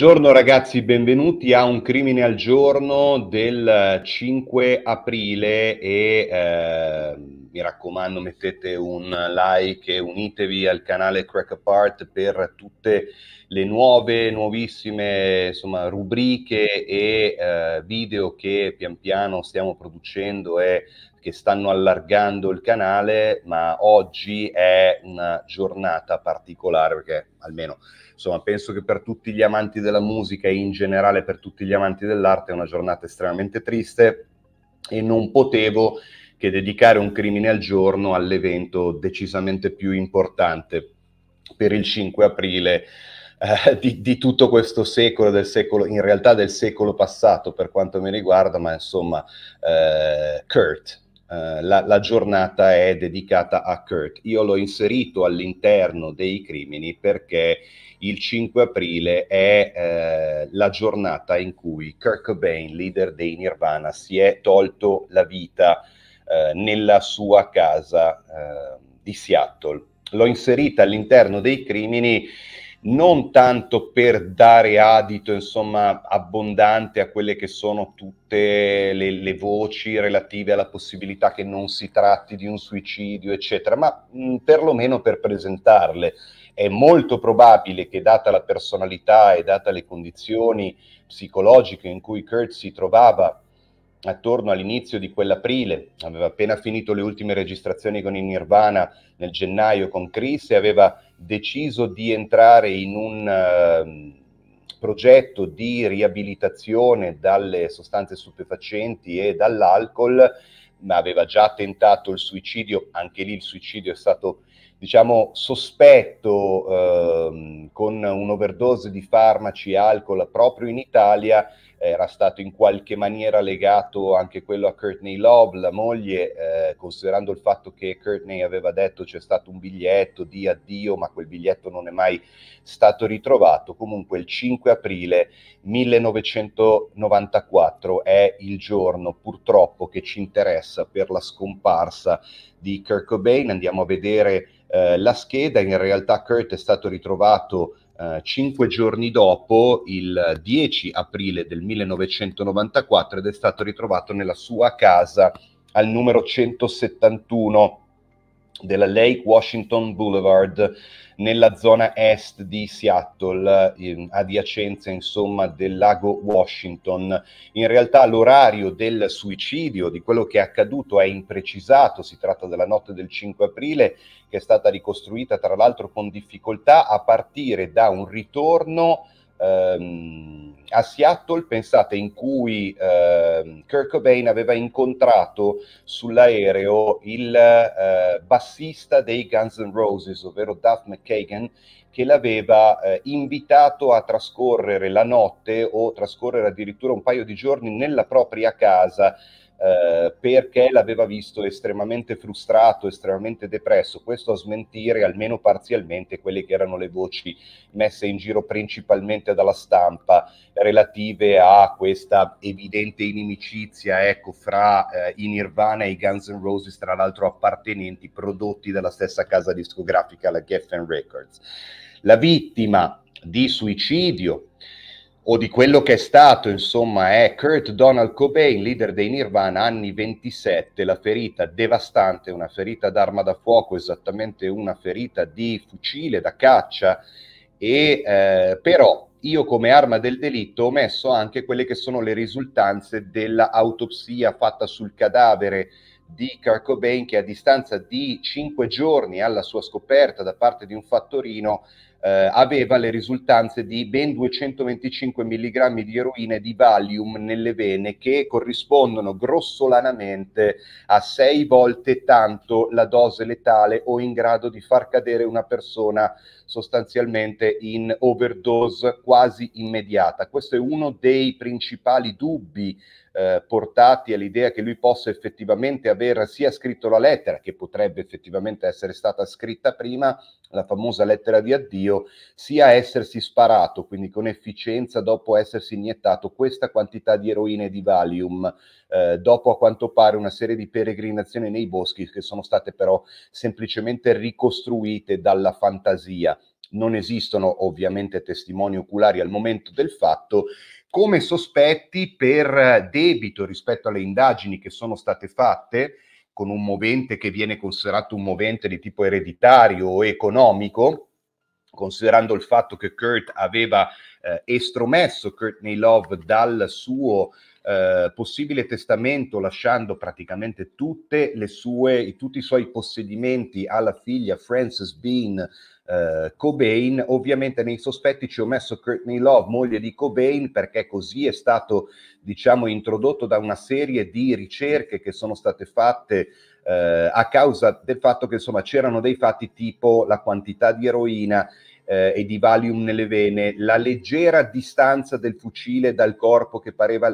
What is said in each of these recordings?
Buongiorno ragazzi, benvenuti a Un crimine al giorno del 5 aprile e eh, mi raccomando mettete un like e unitevi al canale Crack Apart per tutte le nuove, nuovissime insomma, rubriche e eh, video che pian piano stiamo producendo e che stanno allargando il canale, ma oggi è una giornata particolare perché almeno insomma penso che per tutti gli amanti della musica e in generale per tutti gli amanti dell'arte è una giornata estremamente triste e non potevo che dedicare un crimine al giorno all'evento decisamente più importante per il 5 aprile eh, di, di, tutto questo secolo, del secolo, in realtà del secolo passato per quanto mi riguarda, ma insomma eh, Kurt, eh, la, la, giornata è dedicata a Kurt. Io l'ho inserito all'interno dei crimini perché il 5 aprile è eh, la giornata in cui Kurt Cobain, leader dei Nirvana, si è tolto la vita eh, nella sua casa eh, di Seattle. L'ho inserita all'interno dei crimini non tanto per dare adito insomma abbondante a quelle che sono tutte le, le voci relative alla possibilità che non si tratti di un suicidio eccetera ma mh, perlomeno per presentarle è molto probabile che data la personalità e data le condizioni psicologiche in cui Kurt si trovava attorno all'inizio di quell'aprile, aveva appena finito le ultime registrazioni con il Nirvana nel gennaio con Chris e aveva deciso di entrare in un ehm, progetto di riabilitazione dalle sostanze stupefacenti e dall'alcol, ma aveva già tentato il suicidio, anche lì il suicidio è stato diciamo sospetto uh, con un'overdose di farmaci e alcol proprio in Italia era stato in qualche maniera legato anche quello a Courtney Love, la moglie, eh, considerando il fatto che Courtney aveva detto c'è stato un biglietto di addio, ma quel biglietto non è mai stato ritrovato. Comunque il 5 aprile 1994 è il giorno purtroppo che ci interessa per la scomparsa di Kirk Cobain. Andiamo a vedere eh, la scheda, in realtà Kurt è stato ritrovato eh, cinque giorni dopo, il 10 aprile del 1994, ed è stato ritrovato nella sua casa al numero 171 della Lake Washington Boulevard nella zona est di Seattle, in adiacenza insomma del lago Washington. In realtà l'orario del suicidio, di quello che è accaduto, è imprecisato, si tratta della notte del 5 aprile che è stata ricostruita tra l'altro con difficoltà a partire da un ritorno ehm, a Seattle, pensate, in cui eh, Kirk Cobain aveva incontrato sull'aereo il eh, bassista dei Guns N' Roses, ovvero Duff McKagan, che l'aveva eh, invitato a trascorrere la notte o trascorrere addirittura un paio di giorni nella propria casa eh, perché l'aveva visto estremamente frustrato, estremamente depresso, questo a smentire almeno parzialmente quelle che erano le voci messe in giro principalmente dalla stampa relative a questa evidente inimicizia ecco, fra eh, i Nirvana e i Guns N' Roses, tra l'altro appartenenti, prodotti dalla stessa casa discografica, la Geffen Records. La vittima di suicidio o di quello che è stato, insomma, è Kurt Donald Cobain, leader dei Nirvana, anni 27, la ferita devastante, una ferita d'arma da fuoco, esattamente una ferita di fucile da caccia, e eh, però io come arma del delitto ho messo anche quelle che sono le risultanze dell'autopsia fatta sul cadavere di Kurt Cobain che a distanza di cinque giorni alla sua scoperta da parte di un fattorino eh, aveva le risultanze di ben 225 mg di eroina e di Valium nelle vene che corrispondono grossolanamente a sei volte tanto la dose letale o in grado di far cadere una persona sostanzialmente in overdose quasi immediata. Questo è uno dei principali dubbi eh, portati all'idea che lui possa effettivamente aver sia scritto la lettera, che potrebbe effettivamente essere stata scritta prima, la famosa lettera di addio, medio, sia essersi sparato, quindi con efficienza dopo essersi iniettato questa quantità di eroina e di Valium, eh, dopo a quanto pare una serie di peregrinazioni nei boschi che sono state però semplicemente ricostruite dalla fantasia. Non esistono ovviamente testimoni oculari al momento del fatto, come sospetti per debito rispetto alle indagini che sono state fatte, con un movente che viene considerato un movente di tipo ereditario o economico, considerando il fatto che Kurt aveva eh, estromesso Courtney Love dal suo eh, possibile testamento, lasciando praticamente sue, tutti i suoi possedimenti alla figlia Frances Bean eh, Cobain. Ovviamente nei sospetti ci ho messo Courtney Love, moglie di Cobain, perché così è stato diciamo, introdotto da una serie di ricerche che sono state fatte eh, a causa del fatto che insomma, c'erano dei fatti tipo la quantità di eroina eh, e di Valium nelle vene, la leggera distanza del fucile dal corpo che pareva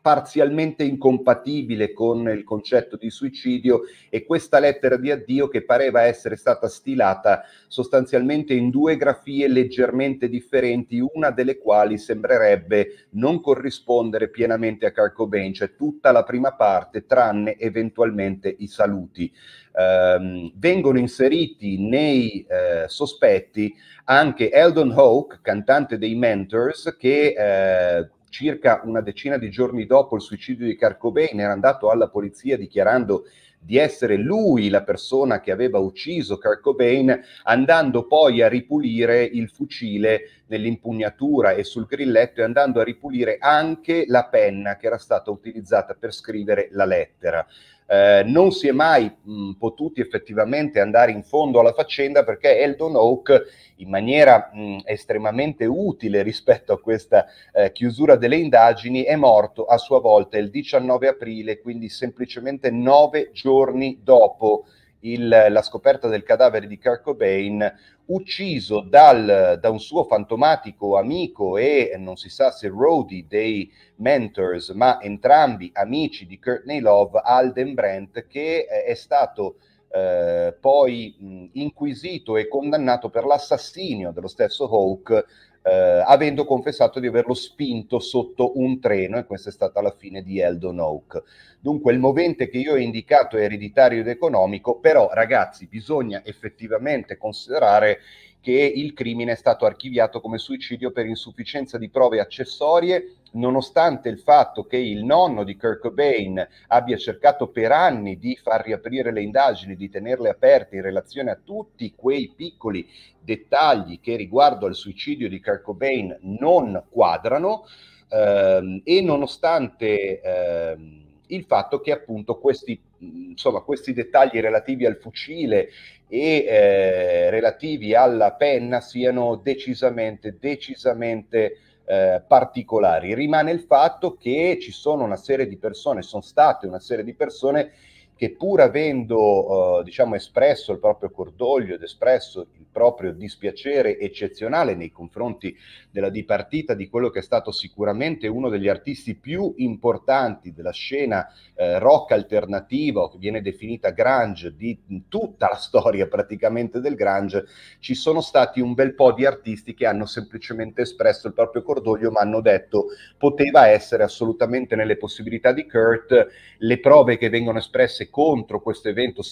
parzialmente incompatibile con il concetto di suicidio e questa lettera di addio che pareva essere stata stilata sostanzialmente in due grafie leggermente differenti, una delle quali sembrerebbe non corrispondere pienamente a Kurt Cobain, cioè tutta la prima parte tranne eventualmente i saluti. Ehm, vengono inseriti nei eh, sospetti anche Eldon Hawke, cantante dei Mentors, che eh, circa una decina di giorni dopo il suicidio di Carcobain, era andato alla polizia dichiarando di essere lui la persona che aveva ucciso Carcobain, andando poi a ripulire il fucile nell'impugnatura e sul grilletto e andando a ripulire anche la penna che era stata utilizzata per scrivere la lettera. Eh, non si è mai mh, potuti effettivamente andare in fondo alla faccenda perché Eldon Oak in maniera mh, estremamente utile rispetto a questa eh, chiusura delle indagini è morto a sua volta il 19 aprile, quindi semplicemente nove giorni dopo il, la scoperta del cadavere di Kurt Cobain, ucciso dal, da un suo fantomatico amico e non si sa se Rody dei Mentors, ma entrambi amici di Courtney Love, Alden Brent, che eh, è stato eh, poi mh, inquisito e condannato per l'assassinio dello stesso Hawke eh, avendo confessato di averlo spinto sotto un treno e questa è stata la fine di Eldon Oak. Dunque il movente che io ho indicato è ereditario ed economico, però ragazzi bisogna effettivamente considerare che il crimine è stato archiviato come suicidio per insufficienza di prove accessorie nonostante il fatto che il nonno di Kirk Cobain abbia cercato per anni di far riaprire le indagini, di tenerle aperte in relazione a tutti quei piccoli dettagli che riguardo al suicidio di Kirk Cobain non quadrano, ehm, e nonostante ehm, il fatto che appunto questi, insomma, questi dettagli relativi al fucile e eh, relativi alla penna siano decisamente, decisamente eh, particolari. Rimane il fatto che ci sono una serie di persone, sono state una serie di persone che pur avendo eh, diciamo, espresso il proprio cordoglio ed espresso il proprio dispiacere eccezionale nei confronti della dipartita di quello che è stato sicuramente uno degli artisti più importanti della scena eh, rock alternativa, che viene definita grunge, di tutta la storia praticamente del grunge, ci sono stati un bel po' di artisti che hanno semplicemente espresso il proprio cordoglio, ma hanno detto poteva essere assolutamente nelle possibilità di Kurt, le prove che vengono espresse contro questo evento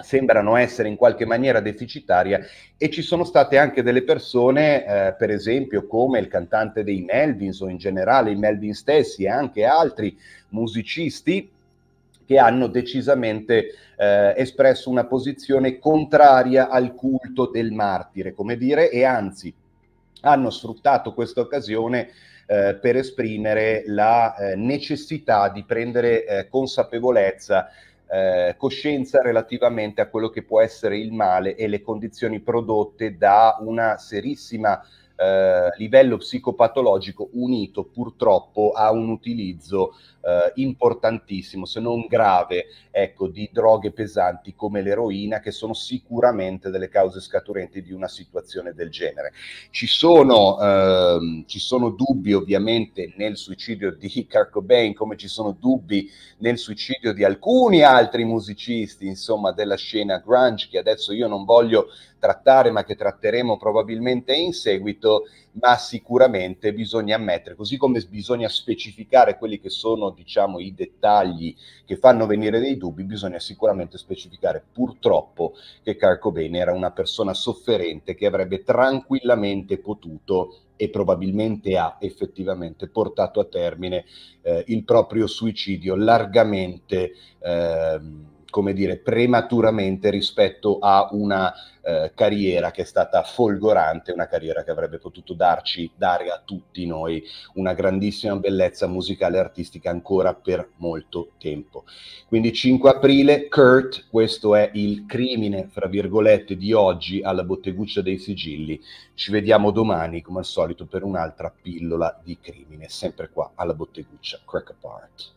sembrano essere in qualche maniera deficitaria e ci sono state anche delle persone, eh, per esempio come il cantante dei Melvins o in generale i Melvin stessi e anche altri musicisti che hanno decisamente eh, espresso una posizione contraria al culto del martire, come dire, e anzi hanno sfruttato questa occasione eh, per esprimere la eh, necessità di prendere eh, consapevolezza eh, coscienza relativamente a quello che può essere il male e le condizioni prodotte da una serissima eh, livello psicopatologico unito purtroppo a un utilizzo eh, importantissimo, se non grave, ecco, di droghe pesanti come l'eroina, che sono sicuramente delle cause scaturenti di una situazione del genere. Ci sono, ehm, ci sono dubbi ovviamente nel suicidio di Kurt Cobain, come ci sono dubbi nel suicidio di alcuni altri musicisti, insomma, della scena grunge, che adesso io non voglio trattare, ma che tratteremo probabilmente in seguito, ma sicuramente bisogna ammettere, così come bisogna specificare quelli che sono diciamo, i dettagli che fanno venire dei dubbi, bisogna sicuramente specificare purtroppo che Kurt Cobain era una persona sofferente che avrebbe tranquillamente potuto e probabilmente ha effettivamente portato a termine eh, il proprio suicidio largamente... Eh, come dire, prematuramente rispetto a una eh, carriera che è stata folgorante, una carriera che avrebbe potuto darci, dare a tutti noi una grandissima bellezza musicale e artistica ancora per molto tempo. Quindi 5 aprile, Kurt, questo è il crimine, fra virgolette, di oggi alla botteguccia dei sigilli. Ci vediamo domani, come al solito, per un'altra pillola di crimine, sempre qua alla botteguccia Crack Apart.